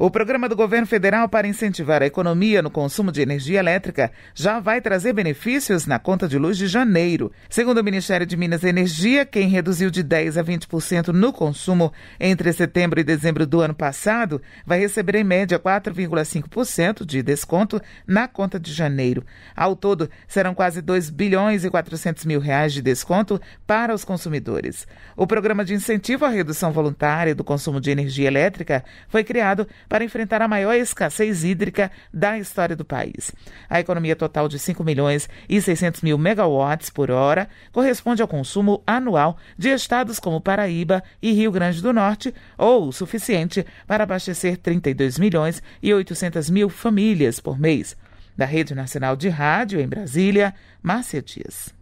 O programa do governo federal para incentivar a economia no consumo de energia elétrica já vai trazer benefícios na conta de luz de janeiro. Segundo o Ministério de Minas e Energia, quem reduziu de 10 a 20% no consumo entre setembro e dezembro do ano passado vai receber em média 4,5% de desconto na conta de janeiro. Ao todo, serão quase 2 bilhões e 400 mil reais de desconto para os consumidores. O programa de incentivo à redução voluntária do consumo de energia elétrica foi criado para enfrentar a maior escassez hídrica da história do país. A economia total de 5 milhões e 600 mil megawatts por hora corresponde ao consumo anual de estados como Paraíba e Rio Grande do Norte, ou o suficiente para abastecer 32 milhões e 800 mil famílias por mês. Da Rede Nacional de Rádio, em Brasília, Márcia Dias.